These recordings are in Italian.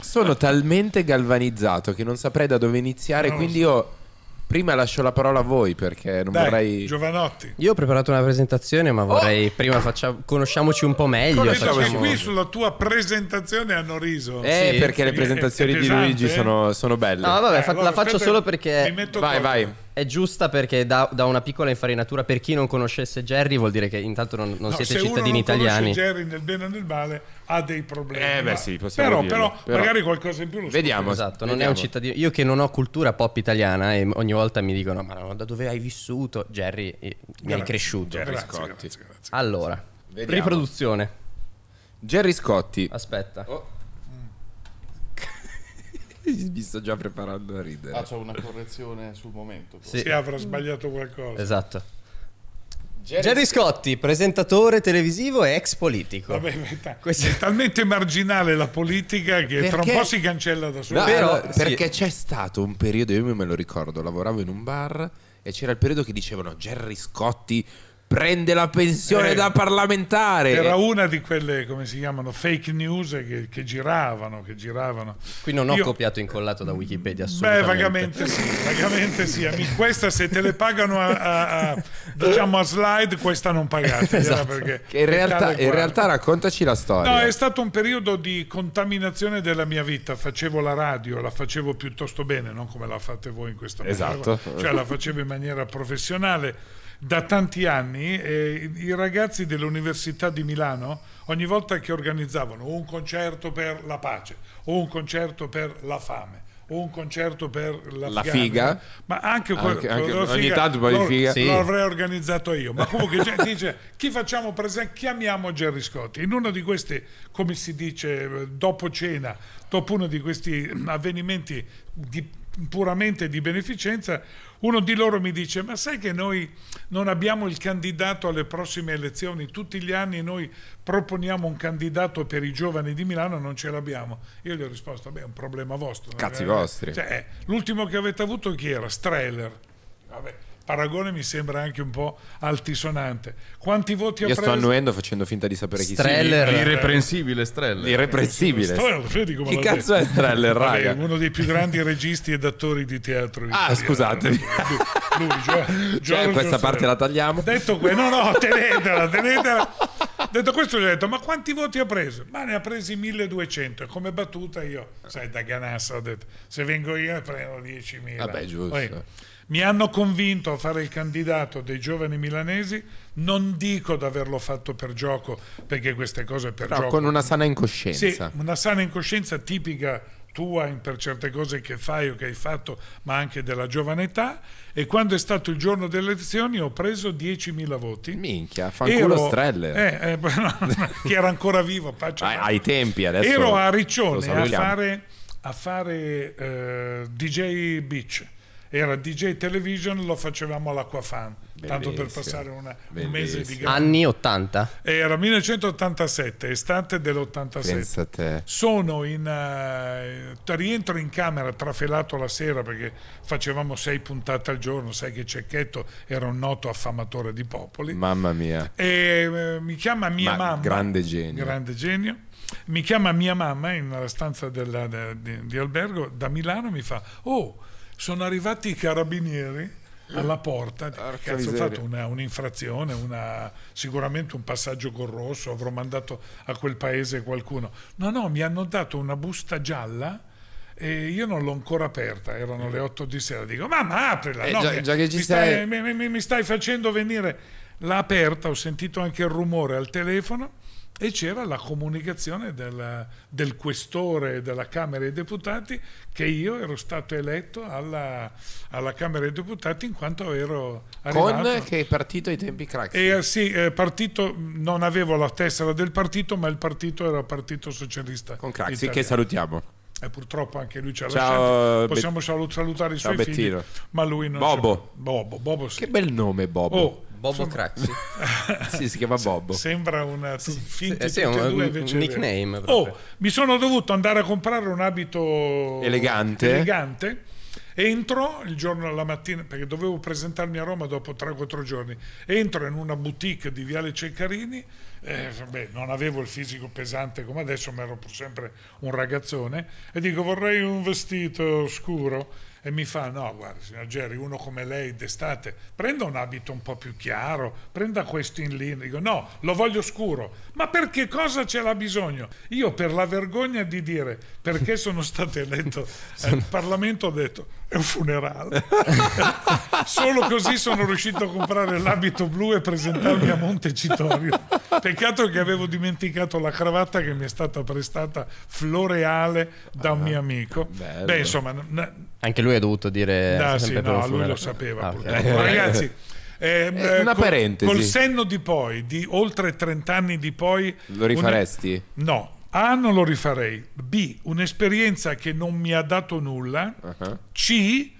Sono talmente galvanizzato che non saprei da dove iniziare, no, quindi so. io prima lascio la parola a voi perché non Dai, vorrei... Giovanotti. Io ho preparato una presentazione, ma vorrei oh. prima faccia... conosciamoci un po' meglio. Corretto, facciamo... qui sulla tua presentazione hanno riso. Eh, sì, perché le presentazioni pesante, di Luigi eh. sono, sono, belle. No, vabbè, eh, fa allora, la faccio solo perché... Vai, corpo. vai è giusta perché da, da, una piccola infarinatura per chi non conoscesse Jerry vuol dire che intanto non, non no, siete cittadini italiani. Se Jerry nel bene e nel male ha dei problemi. Eh beh sì, possiamo però, però, però, magari qualcosa in più lo Vediamo. Scopre. Esatto, vediamo. non è un cittadino. Io che non ho cultura pop italiana e ogni volta mi dicono "Ma no, da dove hai vissuto?" Jerry mi grazie, è cresciuto. Jerry grazie, Scotti. Grazie, allora, vediamo. riproduzione. Jerry Scotti. Aspetta. Oh. Mi sto già preparando a ridere. Faccio ah, una correzione sul momento. Sì. sì, avrà sbagliato qualcosa. Esatto. Jerry, Jerry Scotti, presentatore televisivo e ex politico. Vabbè, è, Questo... è talmente marginale la politica che perché... tra un po' si cancella da solo. No, Però, allora, perché sì. c'è stato un periodo, io me lo ricordo, lavoravo in un bar e c'era il periodo che dicevano Jerry Scotti prende la pensione eh, da parlamentare. Era una di quelle, come si chiamano, fake news che, che giravano, che giravano. Qui non ho Io, copiato e incollato da Wikipedia, Beh, vagamente sì, vagamente sì. questa se te le pagano a, a, a diciamo a slide, questa non pagate. esatto. in, realtà, in realtà, raccontaci la storia. No, è stato un periodo di contaminazione della mia vita. Facevo la radio, la facevo piuttosto bene, non come la fate voi in questa esatto. maniera. Esatto. Cioè la facevo in maniera professionale da tanti anni eh, i ragazzi dell'Università di Milano, ogni volta che organizzavano un concerto per la pace, o un concerto per la fame, o un concerto per la, la figa, ma anche, anche, anche ogni figa, tanto poi di figa. Sì. Lo avrei organizzato io, ma comunque dice chi facciamo presente, chiamiamo Gerry Scotti. In uno di questi, come si dice, eh, dopo cena, dopo uno di questi avvenimenti di puramente di beneficenza, uno di loro mi dice ma sai che noi non abbiamo il candidato alle prossime elezioni, tutti gli anni noi proponiamo un candidato per i giovani di Milano non ce l'abbiamo. Io gli ho risposto, beh è un problema vostro. Cazzi vostri. Cioè, eh, l'ultimo che avete avuto chi era? Streller. Vabbè paragone mi sembra anche un po' altisonante. Quanti voti Io ha preso? Io sto annuendo facendo finta di sapere chi sia. Streller. Irreprensibile Streller. Irreprensibile. Streller, vedi come Chi cazzo detto. è Streller, raga? Vabbè, uno dei più grandi registi ed attori di teatro. Ah, italiano. scusatevi. Lui, lui Gio- cioè, questa Giuseppe. parte la tagliamo. Detto que- no, no, tenetela, tenetela. detto questo gli ho detto ma quanti voti ha preso? ma ne ha presi 1200 e come battuta io sai da ganassa ho detto se vengo io ne prendo 10.000 vabbè giusto Poi, mi hanno convinto a fare il candidato dei giovani milanesi, non dico di averlo fatto per gioco, perché queste cose per Però gioco... con una sana incoscienza. Sì, una sana incoscienza tipica tua per certe cose che fai o che hai fatto, ma anche della giovane età. E quando è stato il giorno delle elezioni ho preso 10.000 voti. Minchia, fanculo ero, strelle. Eh, eh, che era ancora vivo, pace. Ai, ai tempi adesso. Ero a Riccione a fare, a fare eh, DJ Beach era DJ Television, lo facevamo all'Aquafan, tanto per passare una, un mese di gara. Anni 80? Era 1987, estate dell'87. Sono in... Uh, rientro in camera trafelato la sera perché facevamo sei puntate al giorno, sai che Cecchetto era un noto affamatore di popoli. Mamma mia. E uh, mi chiama mia Ma mamma. Grande genio. Grande genio. Mi chiama mia mamma in una stanza della, de, di, di albergo da Milano e mi fa, oh sono arrivati i carabinieri alla porta cazzo ho fatto un'infrazione un sicuramente un passaggio col rosso avrò mandato a quel paese qualcuno no no mi hanno dato una busta gialla e io non l'ho ancora aperta, erano le 8 di sera, dico mamma aprila, eh, no, già, già mi, stai... Stai, mi, mi, mi stai facendo venire l'ha aperta, ho sentito anche il rumore al telefono e c'era la comunicazione della, del questore della Camera dei Deputati che io ero stato eletto alla, alla Camera dei Deputati in quanto ero arrivato. Con che partito ai tempi Craxi? Eh, sì, eh, partito, non avevo la tessera del partito ma il partito era Partito Socialista Con Craxi Italiano. che salutiamo. E eh, purtroppo anche lui ci ha lasciato. Possiamo salutare i suoi Ciao, figli, Bettino. ma lui non Bobo. Bobo, Bobo sì. Che bel nome Bobo. Oh, Bobo Insomma... Craxi. sì, si chiama Bobo. Sembra una finta sì, un, un nickname. Oh, mi sono dovuto andare a comprare un abito elegante. elegante. Entro il giorno alla mattina, perché dovevo presentarmi a Roma dopo 3-4 giorni, entro in una boutique di Viale Ceccarini, eh, vabbè, non avevo il fisico pesante come adesso, ma ero pur sempre un ragazzone, e dico vorrei un vestito scuro e mi fa no guarda signor Gerry uno come lei d'estate prenda un abito un po' più chiaro prenda questo in linea dico no lo voglio scuro ma perché cosa ce l'ha bisogno io per la vergogna di dire perché sono stato eletto al eh, Parlamento ho detto è un funerale solo così sono riuscito a comprare l'abito blu e presentarmi a Montecitorio Peccato che avevo dimenticato la cravatta che mi è stata prestata floreale da un ah, mio amico. Bello. Beh, insomma, anche lui ha dovuto dire. Ah, no, sì, no, lui lo sapeva. Ah, okay. Ragazzi. Eh, eh, una parentesi. Col senno di poi, di oltre 30 anni di poi. Lo rifaresti? Una... No. A non lo rifarei. B un'esperienza che non mi ha dato nulla. Uh -huh. C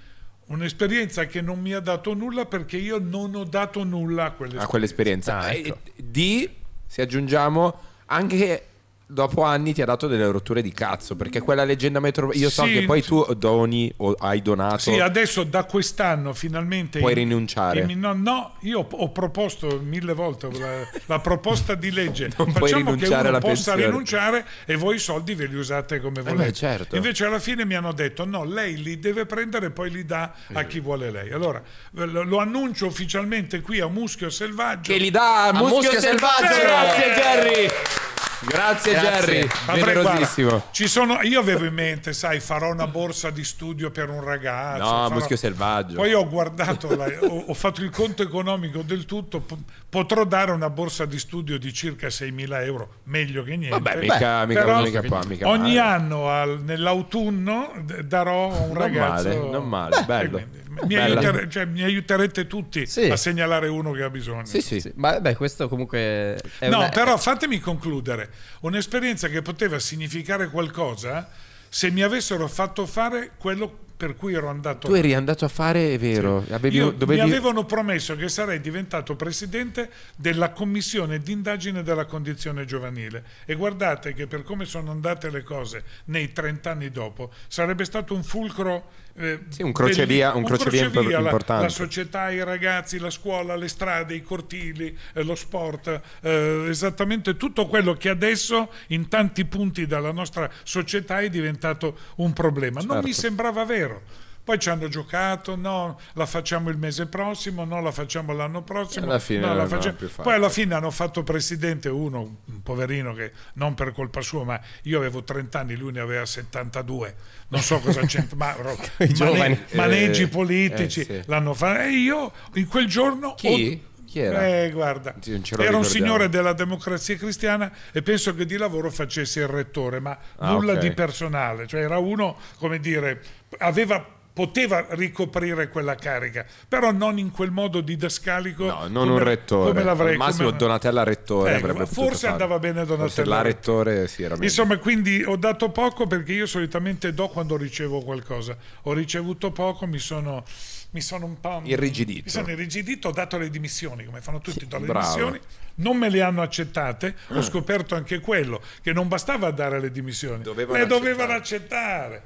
un'esperienza che non mi ha dato nulla perché io non ho dato nulla a quell'esperienza. A quell'esperienza. Ah, eh, ecco. D se aggiungiamo anche dopo anni ti ha dato delle rotture di cazzo perché mm. quella leggenda metro io so che poi tu doni o hai donato sì adesso da quest'anno finalmente puoi rinunciare in, no, no io ho proposto mille volte la, la proposta di legge non facciamo che uno possa pensione. rinunciare e voi i soldi ve li usate come volete eh beh, certo. invece alla fine mi hanno detto no lei li deve prendere e poi li dà a eh. chi vuole lei allora lo annuncio ufficialmente qui a Muschio Selvaggio che li dà a, a Muschio, Muschio Selvaggio, Selvaggio. grazie Jerry eh. Grazie, Grazie. Jerry, generosissimo. Sono, io avevo in mente, sai, farò una borsa di studio per un ragazzo. No, farò... Muschio Selvaggio. Poi ho guardato, la, ho, ho, fatto il conto economico del tutto, potrò dare una borsa di studio di circa 6.000 euro, meglio che niente. Vabbè, mica, mica, però, mica, mica, mica Ogni male. anno al, nell'autunno darò a un non ragazzo... Male, non male, Beh, bello. Quindi, mi, aiutere, cioè, mi, aiuterete tutti sì. a segnalare uno che ha bisogno. Sì, sì, sì. ma beh, questo comunque. È no, una... però fatemi concludere un'esperienza che poteva significare qualcosa se mi avessero fatto fare quello per cui ero andato... Tu eri andato a fare, è vero. Sì. Avevi, dovevi... Mi avevano promesso che sarei diventato presidente della commissione d'indagine della condizione giovanile e guardate che per come sono andate le cose nei 30 anni dopo sarebbe stato un fulcro... Eh, sì, un crocevia, un crocevia, un crocevia la, importante. La, società, i ragazzi, la scuola, le strade, i cortili, eh, lo sport, eh, esattamente tutto quello che adesso in tanti punti della nostra società è diventato un problema. Certo. Non mi certo. sembrava vero vero. Poi ci hanno giocato, no, la facciamo il mese prossimo, no, la facciamo l'anno prossimo. Alla no, la facciamo... Poi alla fine hanno fatto presidente uno, un poverino che non per colpa sua, ma io avevo 30 anni, lui ne aveva 72, non so cosa c'entra, ma mane... maneggi eh, politici eh, sì. l'hanno fatto. E io in quel giorno... Chi? Ho... Chi era? Eh, guarda, era un signore della democrazia cristiana e penso che di lavoro facesse il rettore, ma ah, nulla okay. di personale. Cioè era uno, come dire, aveva poteva ricoprire quella carica, però non in quel modo didascalico. No, non come, un rettore. Come Massimo come... Donatella rettore. Ecco, forse andava bene Donatella. Forse la rettore sì, era meglio. Insomma, quindi ho dato poco perché io solitamente do quando ricevo qualcosa. Ho ricevuto poco, mi sono, mi sono un po'... Irrigidito. Mi sono irrigidito, ho dato le dimissioni, come fanno tutti, sì, do le bravo. dimissioni. Non me le hanno accettate, mm. ho ah. scoperto anche quello, che non bastava dare le dimissioni, dovevano le accettare. dovevano accettare.